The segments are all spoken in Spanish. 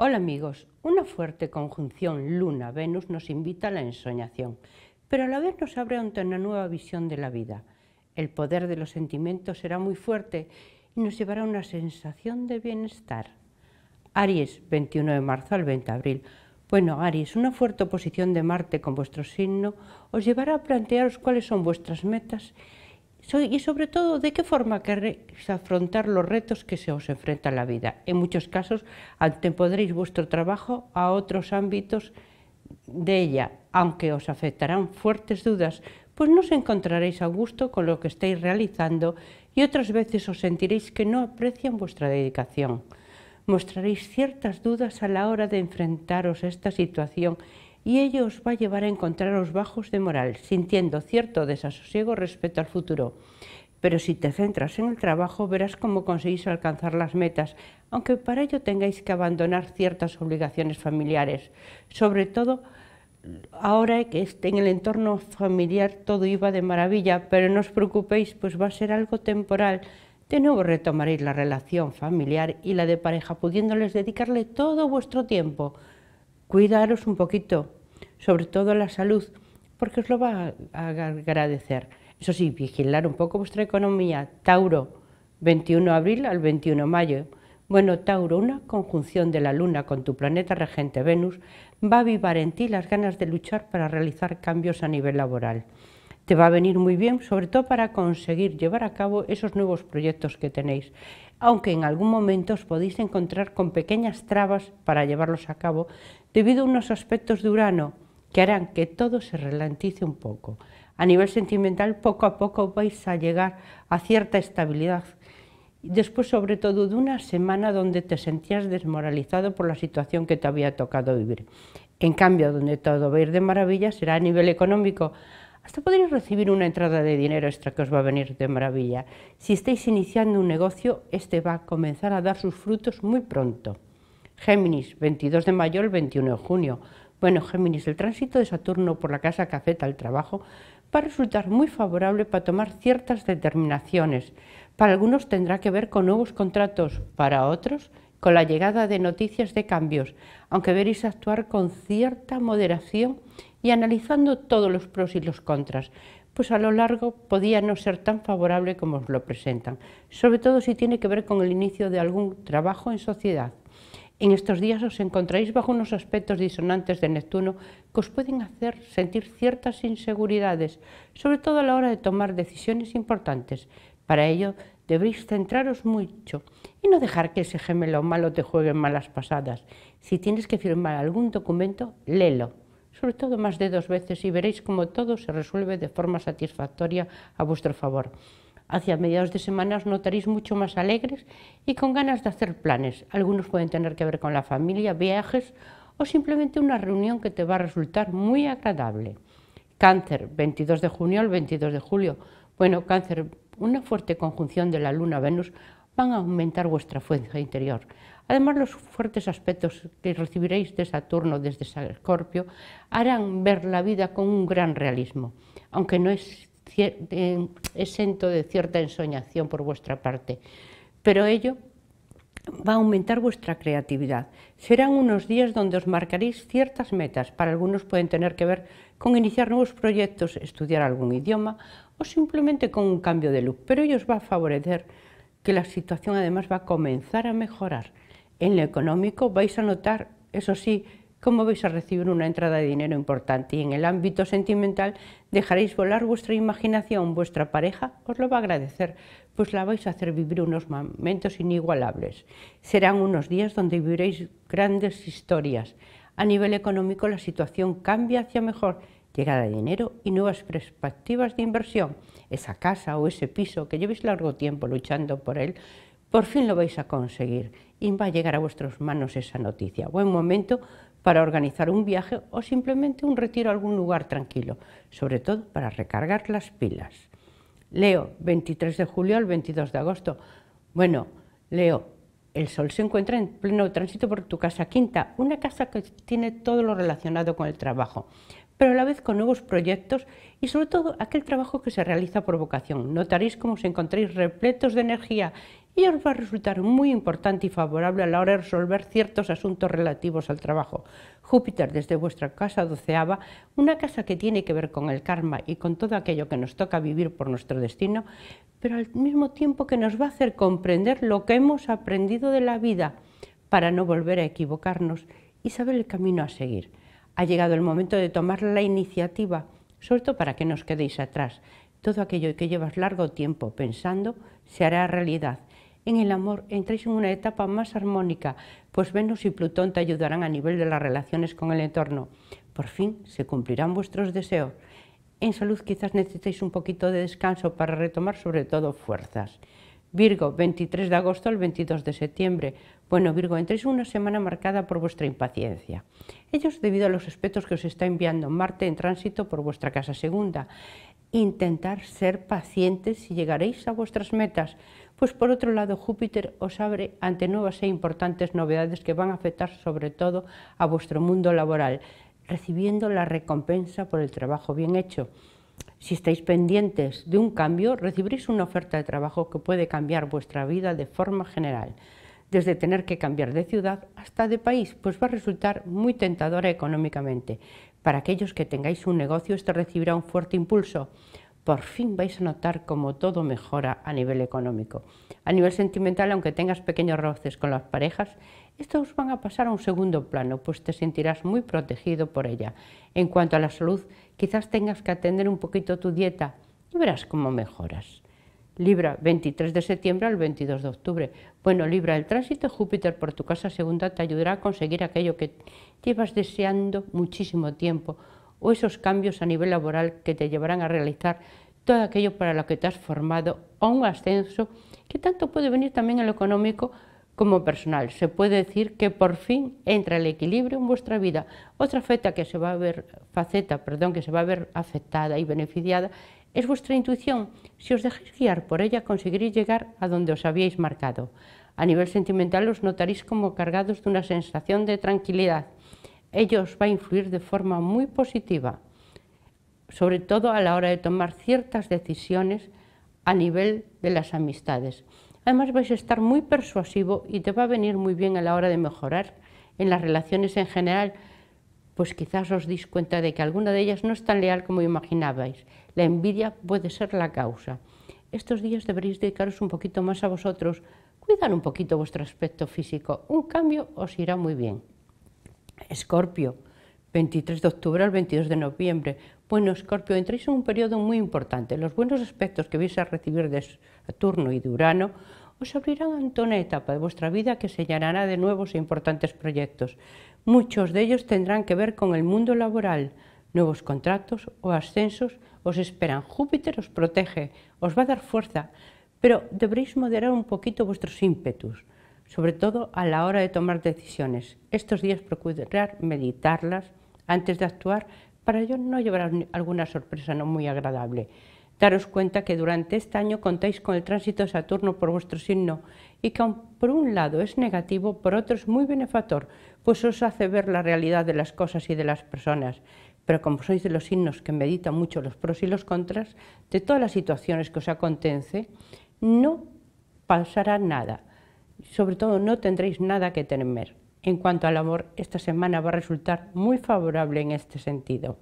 Hola amigos, una fuerte conjunción Luna-Venus nos invita a la ensoñación, pero a la vez nos abre ante una nueva visión de la vida. El poder de los sentimientos será muy fuerte y nos llevará a una sensación de bienestar. Aries, 21 de marzo al 20 de abril. Bueno, Aries, una fuerte oposición de Marte con vuestro signo os llevará a plantearos cuáles son vuestras metas y sobre todo de qué forma queréis afrontar los retos que se os enfrenta la vida. En muchos casos antepondréis vuestro trabajo a otros ámbitos de ella, aunque os afectarán fuertes dudas, pues no os encontraréis a gusto con lo que estáis realizando y otras veces os sentiréis que no aprecian vuestra dedicación. Mostraréis ciertas dudas a la hora de enfrentaros a esta situación y ello os va a llevar a encontraros bajos de moral, sintiendo cierto desasosiego respecto al futuro. Pero si te centras en el trabajo, verás cómo conseguís alcanzar las metas, aunque para ello tengáis que abandonar ciertas obligaciones familiares. Sobre todo, ahora que en el entorno familiar todo iba de maravilla, pero no os preocupéis, pues va a ser algo temporal. De nuevo retomaréis la relación familiar y la de pareja, pudiéndoles dedicarle todo vuestro tiempo. Cuidaros un poquito, sobre todo la salud, porque os lo va a agradecer. Eso sí, vigilar un poco vuestra economía. Tauro, 21 de abril al 21 de mayo. Bueno, Tauro, una conjunción de la Luna con tu planeta regente Venus va a avivar en ti las ganas de luchar para realizar cambios a nivel laboral. Te va a venir muy bien, sobre todo para conseguir llevar a cabo esos nuevos proyectos que tenéis, aunque en algún momento os podéis encontrar con pequeñas trabas para llevarlos a cabo debido a unos aspectos de Urano que harán que todo se ralentice un poco. A nivel sentimental, poco a poco vais a llegar a cierta estabilidad. Después, sobre todo, de una semana donde te sentías desmoralizado por la situación que te había tocado vivir. En cambio, donde todo va a ir de maravilla será a nivel económico. Hasta podréis recibir una entrada de dinero extra que os va a venir de maravilla. Si estáis iniciando un negocio, este va a comenzar a dar sus frutos muy pronto. Géminis, 22 de mayo al 21 de junio. Bueno, Géminis, el tránsito de Saturno por la casa que afecta al trabajo va a resultar muy favorable para tomar ciertas determinaciones. Para algunos tendrá que ver con nuevos contratos, para otros con la llegada de noticias de cambios, aunque veréis actuar con cierta moderación y analizando todos los pros y los contras, pues a lo largo podía no ser tan favorable como os lo presentan, sobre todo si tiene que ver con el inicio de algún trabajo en sociedad. En estos días os encontráis bajo unos aspectos disonantes de Neptuno que os pueden hacer sentir ciertas inseguridades, sobre todo a la hora de tomar decisiones importantes. Para ello, debéis centraros mucho y no dejar que ese gemelo malo te juegue malas pasadas. Si tienes que firmar algún documento, léelo, sobre todo más de dos veces y veréis cómo todo se resuelve de forma satisfactoria a vuestro favor. Hacia mediados de semana os notaréis mucho más alegres y con ganas de hacer planes. Algunos pueden tener que ver con la familia, viajes o simplemente una reunión que te va a resultar muy agradable. Cáncer, 22 de junio al 22 de julio. Bueno, cáncer, una fuerte conjunción de la Luna-Venus van a aumentar vuestra fuerza interior. Además, los fuertes aspectos que recibiréis de Saturno desde Escorpio harán ver la vida con un gran realismo, aunque no es exento de cierta ensoñación por vuestra parte, pero ello va a aumentar vuestra creatividad. Serán unos días donde os marcaréis ciertas metas. Para algunos pueden tener que ver con iniciar nuevos proyectos, estudiar algún idioma o simplemente con un cambio de look, pero ello os va a favorecer que la situación además va a comenzar a mejorar. En lo económico vais a notar, eso sí, ¿Cómo vais a recibir una entrada de dinero importante y en el ámbito sentimental dejaréis volar vuestra imaginación, vuestra pareja os lo va a agradecer, pues la vais a hacer vivir unos momentos inigualables. Serán unos días donde viviréis grandes historias. A nivel económico la situación cambia hacia mejor, llegada de dinero y nuevas perspectivas de inversión. Esa casa o ese piso que llevéis largo tiempo luchando por él, por fin lo vais a conseguir y va a llegar a vuestras manos esa noticia. Buen momento para organizar un viaje o simplemente un retiro a algún lugar tranquilo, sobre todo para recargar las pilas. Leo, 23 de julio al 22 de agosto. Bueno, Leo, el sol se encuentra en pleno tránsito por tu casa quinta, una casa que tiene todo lo relacionado con el trabajo, pero a la vez con nuevos proyectos y sobre todo aquel trabajo que se realiza por vocación. Notaréis cómo os encontráis repletos de energía ella os va a resultar muy importante y favorable a la hora de resolver ciertos asuntos relativos al trabajo. Júpiter desde vuestra casa doceava, una casa que tiene que ver con el karma y con todo aquello que nos toca vivir por nuestro destino, pero al mismo tiempo que nos va a hacer comprender lo que hemos aprendido de la vida para no volver a equivocarnos y saber el camino a seguir. Ha llegado el momento de tomar la iniciativa, sobre todo para que no quedéis atrás. Todo aquello que llevas largo tiempo pensando se hará realidad en el amor entráis en una etapa más armónica, pues Venus y Plutón te ayudarán a nivel de las relaciones con el entorno. Por fin se cumplirán vuestros deseos. En salud quizás necesitéis un poquito de descanso para retomar sobre todo fuerzas. Virgo, 23 de agosto al 22 de septiembre. Bueno, Virgo, entréis una semana marcada por vuestra impaciencia. Ellos debido a los aspectos que os está enviando Marte en tránsito por vuestra casa segunda. Intentar ser pacientes y llegaréis a vuestras metas pues por otro lado Júpiter os abre ante nuevas e importantes novedades que van a afectar sobre todo a vuestro mundo laboral, recibiendo la recompensa por el trabajo bien hecho. Si estáis pendientes de un cambio, recibiréis una oferta de trabajo que puede cambiar vuestra vida de forma general, desde tener que cambiar de ciudad hasta de país, pues va a resultar muy tentadora económicamente. Para aquellos que tengáis un negocio, esto recibirá un fuerte impulso por fin vais a notar cómo todo mejora a nivel económico. A nivel sentimental, aunque tengas pequeños roces con las parejas, estos van a pasar a un segundo plano, pues te sentirás muy protegido por ella. En cuanto a la salud, quizás tengas que atender un poquito tu dieta y verás cómo mejoras. Libra, 23 de septiembre al 22 de octubre. Bueno, Libra, el tránsito Júpiter por tu casa segunda te ayudará a conseguir aquello que llevas deseando muchísimo tiempo o esos cambios a nivel laboral que te llevarán a realizar todo aquello para lo que te has formado o un ascenso que tanto puede venir también en lo económico como personal. Se puede decir que por fin entra el equilibrio en vuestra vida. Otra faceta que se va a ver, faceta, perdón, que se va a ver afectada y beneficiada es vuestra intuición. Si os dejáis guiar por ella, conseguiréis llegar a donde os habíais marcado. A nivel sentimental os notaréis como cargados de una sensación de tranquilidad, ellos va a influir de forma muy positiva, sobre todo a la hora de tomar ciertas decisiones a nivel de las amistades. Además vais a estar muy persuasivo y te va a venir muy bien a la hora de mejorar en las relaciones en general, pues quizás os dis cuenta de que alguna de ellas no es tan leal como imaginabais. La envidia puede ser la causa. Estos días deberéis dedicaros un poquito más a vosotros, cuidar un poquito vuestro aspecto físico. Un cambio os irá muy bien. Escorpio, 23 de octubre al 22 de noviembre. Bueno, Escorpio, entréis en un periodo muy importante. Los buenos aspectos que vais a recibir de Saturno y de Urano os abrirán ante una etapa de vuestra vida que señalará de nuevos e importantes proyectos. Muchos de ellos tendrán que ver con el mundo laboral. Nuevos contratos o ascensos os esperan. Júpiter os protege, os va a dar fuerza, pero deberéis moderar un poquito vuestros ímpetus sobre todo a la hora de tomar decisiones. Estos días procurar meditarlas antes de actuar para ello no llevar alguna sorpresa no muy agradable. Daros cuenta que durante este año contáis con el tránsito de Saturno por vuestro signo y que por un lado es negativo, por otro es muy benefactor, pues os hace ver la realidad de las cosas y de las personas. Pero como sois de los signos que meditan mucho los pros y los contras, de todas las situaciones que os acontece, no pasará nada sobre todo no tendréis nada que temer. En cuanto al amor, esta semana va a resultar muy favorable en este sentido.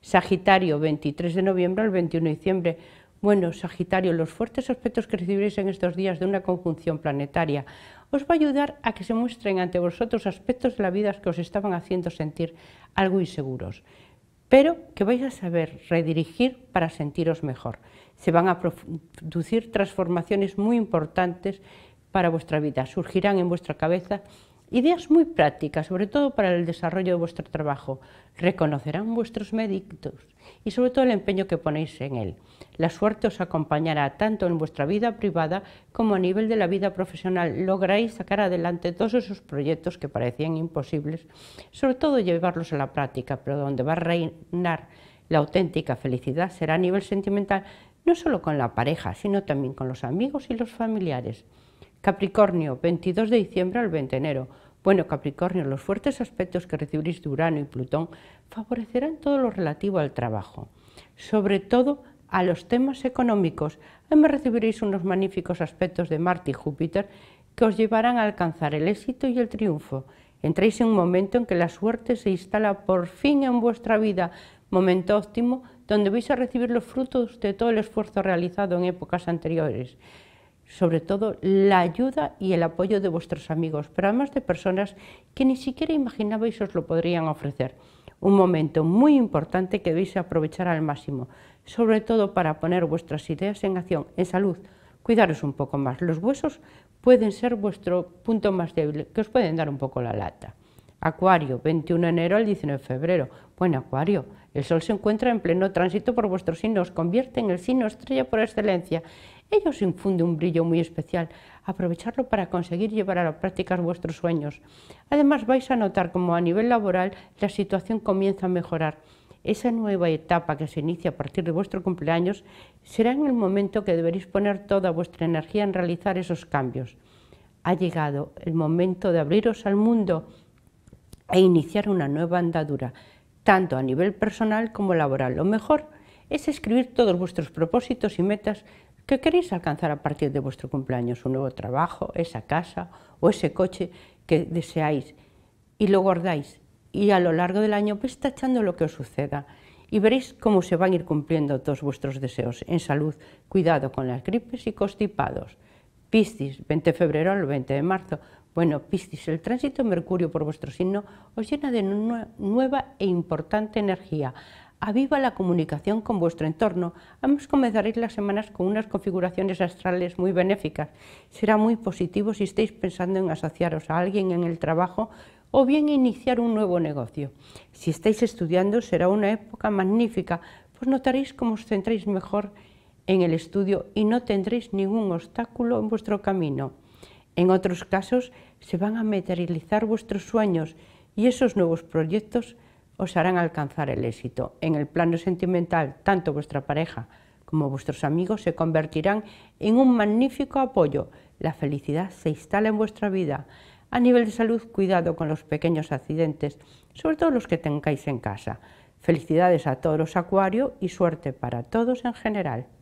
Sagitario, 23 de noviembre al 21 de diciembre. Bueno, Sagitario, los fuertes aspectos que recibiréis en estos días de una conjunción planetaria os va a ayudar a que se muestren ante vosotros aspectos de la vida que os estaban haciendo sentir algo inseguros, pero que vais a saber redirigir para sentiros mejor. Se van a producir transformaciones muy importantes para vuestra vida. Surgirán en vuestra cabeza ideas muy prácticas, sobre todo para el desarrollo de vuestro trabajo. Reconocerán vuestros méritos y sobre todo el empeño que ponéis en él. La suerte os acompañará tanto en vuestra vida privada como a nivel de la vida profesional. Lograréis sacar adelante todos esos proyectos que parecían imposibles, sobre todo llevarlos a la práctica, pero donde va a reinar la auténtica felicidad será a nivel sentimental, no solo con la pareja, sino también con los amigos y los familiares. Capricornio, 22 de diciembre al 20 de enero. Bueno, Capricornio, los fuertes aspectos que recibiréis de Urano y Plutón favorecerán todo lo relativo al trabajo, sobre todo a los temas económicos. Además recibiréis unos magníficos aspectos de Marte y Júpiter que os llevarán a alcanzar el éxito y el triunfo. Entréis en un momento en que la suerte se instala por fin en vuestra vida, momento óptimo donde vais a recibir los frutos de todo el esfuerzo realizado en épocas anteriores sobre todo la ayuda y el apoyo de vuestros amigos, pero además de personas que ni siquiera imaginabais os lo podrían ofrecer. Un momento muy importante que debéis aprovechar al máximo, sobre todo para poner vuestras ideas en acción, en salud, cuidaros un poco más. Los huesos pueden ser vuestro punto más débil, que os pueden dar un poco la lata. Acuario, 21 de enero al 19 de febrero. Bueno, Acuario, el Sol se encuentra en pleno tránsito por vuestro signo, os convierte en el signo estrella por excelencia. Ellos infunde un brillo muy especial. Aprovecharlo para conseguir llevar a la práctica vuestros sueños. Además vais a notar cómo a nivel laboral la situación comienza a mejorar. Esa nueva etapa que se inicia a partir de vuestro cumpleaños será en el momento que deberéis poner toda vuestra energía en realizar esos cambios. Ha llegado el momento de abriros al mundo e iniciar una nueva andadura, tanto a nivel personal como laboral. Lo mejor es escribir todos vuestros propósitos y metas ¿Qué queréis alcanzar a partir de vuestro cumpleaños? ¿Un nuevo trabajo, esa casa o ese coche que deseáis? Y lo guardáis y a lo largo del año vais tachando lo que os suceda y veréis cómo se van a ir cumpliendo todos vuestros deseos en salud, cuidado con las gripes y constipados. Piscis, 20 de febrero al 20 de marzo. Bueno, Piscis, el tránsito de Mercurio por vuestro signo os llena de una nueva e importante energía aviva la comunicación con vuestro entorno. Además comenzaréis las semanas con unas configuraciones astrales muy benéficas. Será muy positivo si estáis pensando en asociaros a alguien en el trabajo o bien iniciar un nuevo negocio. Si estáis estudiando será una época magnífica, pues notaréis cómo os centréis mejor en el estudio y no tendréis ningún obstáculo en vuestro camino. En otros casos se van a materializar vuestros sueños y esos nuevos proyectos os harán alcanzar el éxito. En el plano sentimental, tanto vuestra pareja como vuestros amigos se convertirán en un magnífico apoyo. La felicidad se instala en vuestra vida. A nivel de salud, cuidado con los pequeños accidentes, sobre todo los que tengáis en casa. Felicidades a todos los acuario y suerte para todos en general.